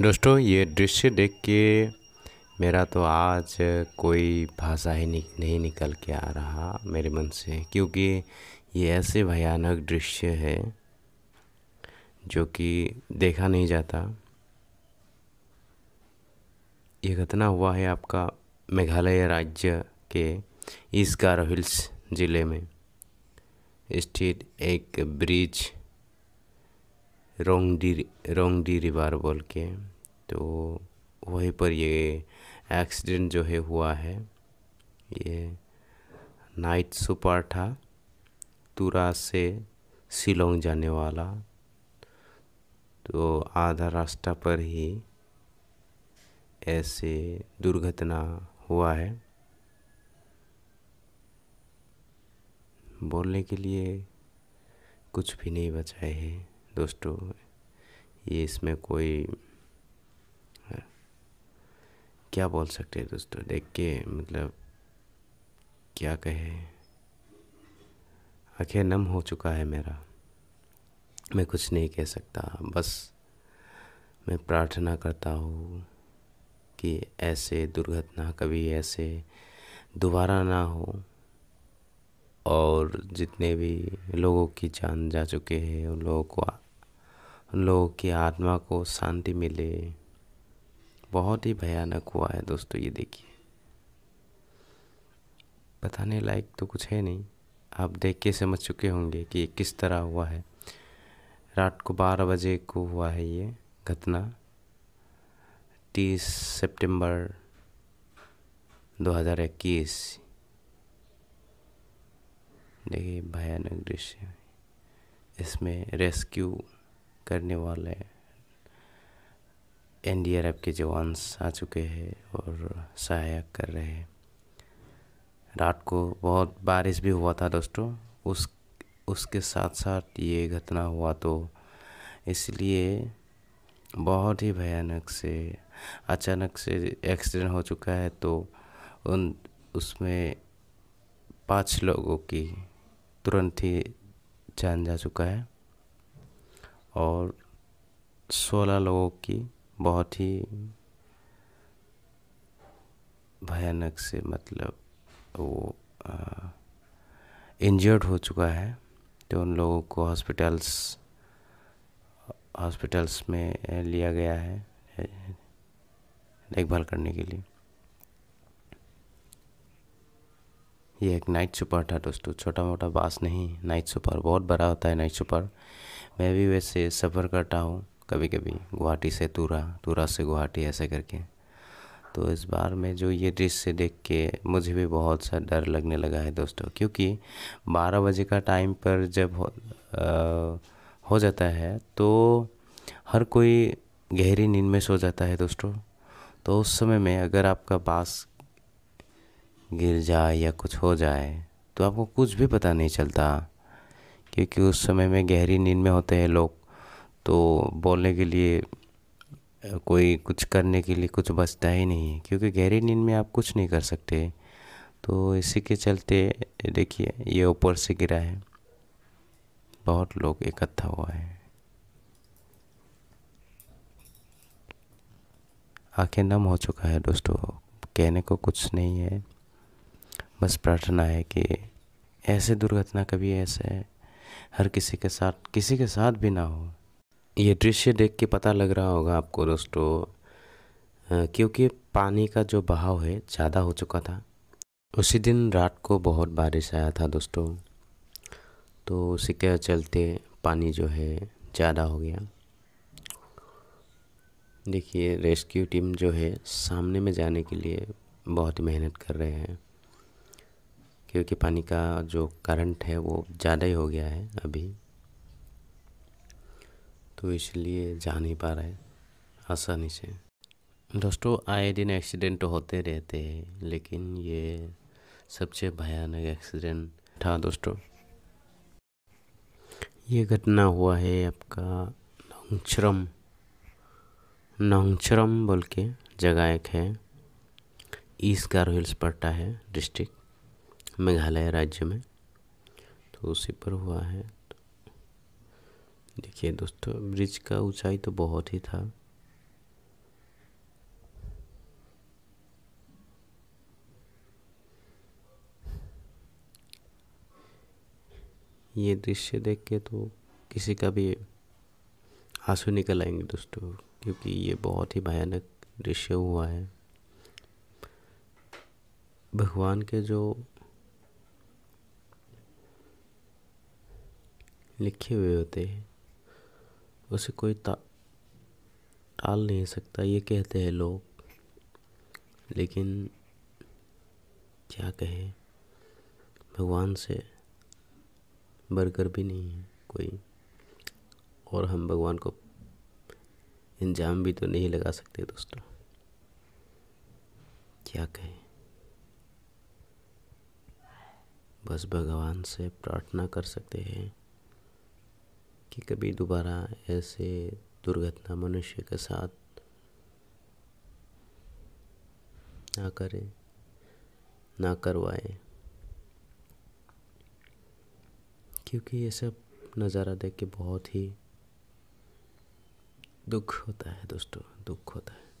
दोस्तों ये दृश्य देख के मेरा तो आज कोई भाषा ही नहीं निकल के आ रहा मेरे मन से क्योंकि ये ऐसे भयानक दृश्य है जो कि देखा नहीं जाता ये घटना हुआ है आपका मेघालय राज्य के ईस्कार हिल्स ज़िले में स्थित एक ब्रिज रोंगडी रोंगडी रिवर बोल के तो वहीं पर ये एक्सीडेंट जो है हुआ है ये नाइट सुपर था तुरा से शिलोंग जाने वाला तो आधा रास्ता पर ही ऐसे दुर्घटना हुआ है बोलने के लिए कुछ भी नहीं बचा है दोस्तों ये इसमें कोई हाँ, क्या बोल सकते हैं दोस्तों देख के मतलब क्या कहे आंखें नम हो चुका है मेरा मैं कुछ नहीं कह सकता बस मैं प्रार्थना करता हूँ कि ऐसे दुर्घटना कभी ऐसे दोबारा ना हो और जितने भी लोगों की जान जा चुके हैं उन लोगों को उन लोगों की आत्मा को शांति मिले बहुत ही भयानक हुआ है दोस्तों ये देखिए बताने लायक तो कुछ है नहीं आप देख के समझ चुके होंगे कि ये किस तरह हुआ है रात को बारह बजे को हुआ है ये घटना तीस सितंबर 2021 देखिए भयानक दृश्य इसमें रेस्क्यू करने वाले एन डी आर एफ के जवान आ चुके हैं और सहायक कर रहे हैं रात को बहुत बारिश भी हुआ था दोस्तों उस उसके साथ साथ ये घटना हुआ तो इसलिए बहुत ही भयानक से अचानक से एक्सीडेंट हो चुका है तो उन उसमें पांच लोगों की तुरंत ही जान जा चुका है और सोलह लोगों की बहुत ही भयानक से मतलब वो इंजर्ड हो चुका है तो उन लोगों को हॉस्पिटल्स हॉस्पिटल्स में लिया गया है देखभाल करने के लिए ये एक नाइट सुपर था दोस्तों छोटा मोटा बास नहीं नाइट सुपर बहुत बड़ा होता है नाइट सुपर मैं भी वैसे सफ़र करता हूँ कभी कभी गुवाहाटी से तूरा तूरा से गुवाहाटी ऐसे करके तो इस बार मैं जो ये दृश्य देख के मुझे भी बहुत सा डर लगने लगा है दोस्तों क्योंकि बारह बजे का टाइम पर जब हो, आ, हो जाता है तो हर कोई गहरी नींद में सो जाता है दोस्तों तो उस समय में अगर आपका बास गिर जाए या कुछ हो जाए तो आपको कुछ भी पता नहीं चलता क्योंकि उस समय में गहरी नींद में होते हैं लोग तो बोलने के लिए कोई कुछ करने के लिए कुछ बचता ही नहीं क्योंकि गहरी नींद में आप कुछ नहीं कर सकते तो इसी के चलते देखिए ये ऊपर से गिरा है बहुत लोग इकट्ठा हुआ है आंखें नम हो चुका है दोस्तों कहने को कुछ नहीं है बस प्रार्थना है कि ऐसे दुर्घटना कभी ऐसे हर किसी के साथ किसी के साथ भी ना हो ये दृश्य देख के पता लग रहा होगा आपको दोस्तों क्योंकि पानी का जो बहाव है ज़्यादा हो चुका था उसी दिन रात को बहुत बारिश आया था दोस्तों तो उसी के चलते पानी जो है ज़्यादा हो गया देखिए रेस्क्यू टीम जो है सामने में जाने के लिए बहुत मेहनत कर रहे हैं क्योंकि पानी का जो करंट है वो ज़्यादा ही हो गया है अभी तो इसलिए जा नहीं पा रहा है आसानी से दोस्तों आए दिन एक्सीडेंट तो होते रहते हैं लेकिन ये सबसे भयानक एक्सीडेंट था दोस्तों ये घटना हुआ है आपका नौंगश्रम नौंगश्रम बोल के जगह एक है ईस्ट गारो हिल्स पड़ता है डिस्ट्रिक्ट मेघालय राज्य में तो उसी पर हुआ है देखिए दोस्तों ब्रिज का ऊंचाई तो बहुत ही था ये दृश्य देख के तो किसी का भी आंसू निकल आएंगे दोस्तों क्योंकि ये बहुत ही भयानक दृश्य हुआ है भगवान के जो लिखे हुए होते हैं उसे कोई ता टाल नहीं सकता ये कहते हैं लोग लेकिन क्या कहें भगवान से बरकर भी नहीं है कोई और हम भगवान को इंजाम भी तो नहीं लगा सकते दोस्तों क्या कहें बस भगवान से प्रार्थना कर सकते हैं कि कभी दोबारा ऐसे दुर्घटना मनुष्य के साथ ना करे ना करवाए क्योंकि ये सब नज़ारा देख के बहुत ही दुख होता है दोस्तों दुख होता है